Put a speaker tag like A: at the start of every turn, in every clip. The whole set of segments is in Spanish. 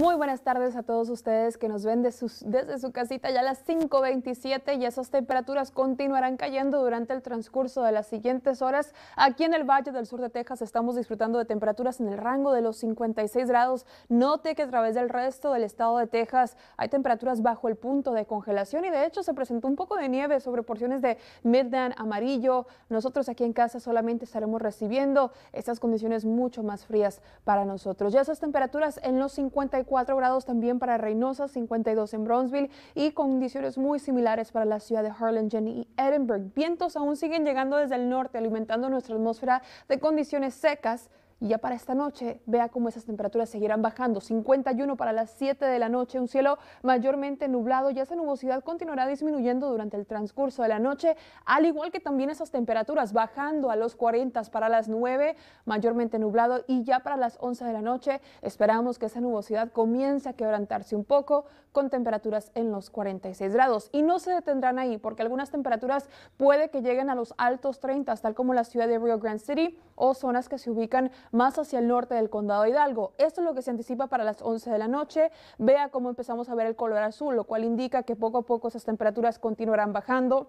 A: Muy buenas tardes a todos ustedes que nos ven desde su casita ya a las 5.27 y esas temperaturas continuarán cayendo durante el transcurso de las siguientes horas. Aquí en el Valle del Sur de Texas estamos disfrutando de temperaturas en el rango de los 56 grados. Note que a través del resto del estado de Texas hay temperaturas bajo el punto de congelación y de hecho se presentó un poco de nieve sobre porciones de Midland amarillo. Nosotros aquí en casa solamente estaremos recibiendo estas condiciones mucho más frías para nosotros. Ya esas temperaturas en los 54 4 grados también para Reynosa, 52 en Bronzeville y condiciones muy similares para la ciudad de Harlingen y Edinburgh. Vientos aún siguen llegando desde el norte, alimentando nuestra atmósfera de condiciones secas y ya para esta noche, vea cómo esas temperaturas seguirán bajando. 51 para las 7 de la noche, un cielo mayormente nublado. Y esa nubosidad continuará disminuyendo durante el transcurso de la noche, al igual que también esas temperaturas bajando a los 40 para las 9, mayormente nublado. Y ya para las 11 de la noche, esperamos que esa nubosidad comience a quebrantarse un poco con temperaturas en los 46 grados. Y no se detendrán ahí, porque algunas temperaturas puede que lleguen a los altos 30, tal como la ciudad de Rio Grande City o zonas que se ubican más hacia el norte del condado de Hidalgo. Esto es lo que se anticipa para las 11 de la noche. Vea cómo empezamos a ver el color azul, lo cual indica que poco a poco esas temperaturas continuarán bajando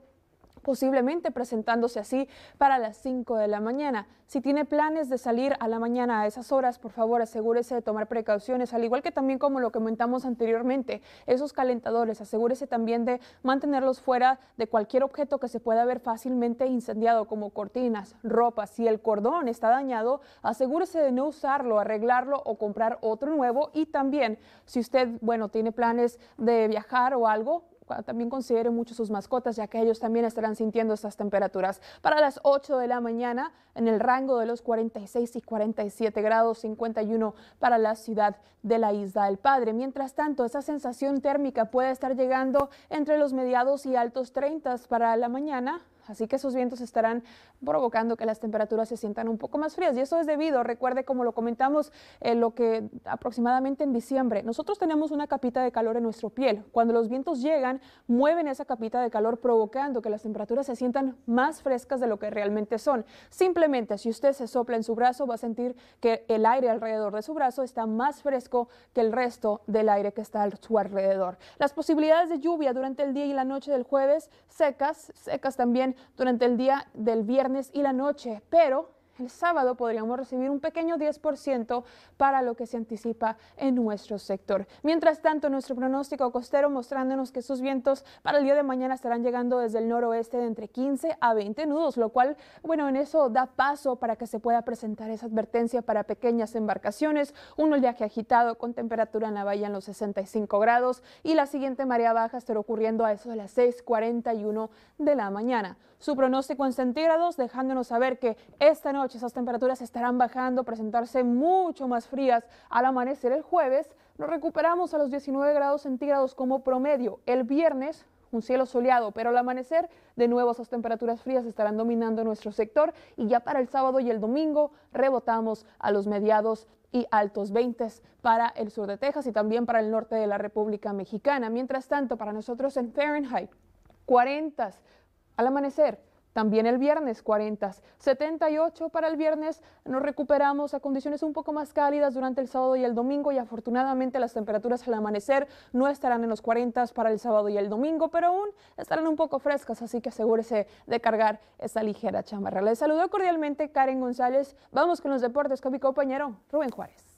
A: posiblemente presentándose así para las 5 de la mañana. Si tiene planes de salir a la mañana a esas horas, por favor asegúrese de tomar precauciones, al igual que también como lo comentamos anteriormente, esos calentadores, asegúrese también de mantenerlos fuera de cualquier objeto que se pueda ver fácilmente incendiado, como cortinas, ropa. Si el cordón está dañado, asegúrese de no usarlo, arreglarlo o comprar otro nuevo. Y también, si usted, bueno, tiene planes de viajar o algo, también consideren mucho sus mascotas, ya que ellos también estarán sintiendo estas temperaturas. Para las 8 de la mañana, en el rango de los 46 y 47 grados 51 para la ciudad de la Isla del Padre. Mientras tanto, esa sensación térmica puede estar llegando entre los mediados y altos 30 para la mañana Así que esos vientos estarán provocando que las temperaturas se sientan un poco más frías. Y eso es debido, recuerde, como lo comentamos, eh, lo que aproximadamente en diciembre, nosotros tenemos una capita de calor en nuestra piel. Cuando los vientos llegan, mueven esa capita de calor provocando que las temperaturas se sientan más frescas de lo que realmente son. Simplemente, si usted se sopla en su brazo, va a sentir que el aire alrededor de su brazo está más fresco que el resto del aire que está a su alrededor. Las posibilidades de lluvia durante el día y la noche del jueves, secas, secas también durante el día del viernes y la noche, pero el sábado podríamos recibir un pequeño 10% para lo que se anticipa en nuestro sector. Mientras tanto, nuestro pronóstico costero mostrándonos que sus vientos para el día de mañana estarán llegando desde el noroeste de entre 15 a 20 nudos, lo cual, bueno, en eso da paso para que se pueda presentar esa advertencia para pequeñas embarcaciones, un oleaje agitado con temperatura en la bahía en los 65 grados y la siguiente marea baja estará ocurriendo a eso de las 6.41 de la mañana su pronóstico en centígrados, dejándonos saber que esta noche esas temperaturas estarán bajando, presentarse mucho más frías al amanecer el jueves. Nos recuperamos a los 19 grados centígrados como promedio. El viernes un cielo soleado, pero al amanecer de nuevo esas temperaturas frías estarán dominando nuestro sector y ya para el sábado y el domingo rebotamos a los mediados y altos 20 para el sur de Texas y también para el norte de la República Mexicana. Mientras tanto, para nosotros en Fahrenheit, 40 al amanecer. También el viernes 40, 78 para el viernes. Nos recuperamos a condiciones un poco más cálidas durante el sábado y el domingo y afortunadamente las temperaturas al amanecer no estarán en los 40 para el sábado y el domingo, pero aún estarán un poco frescas, así que asegúrese de cargar esa ligera chamarra. Les saludo cordialmente Karen González. Vamos con los deportes con mi compañero Rubén Juárez.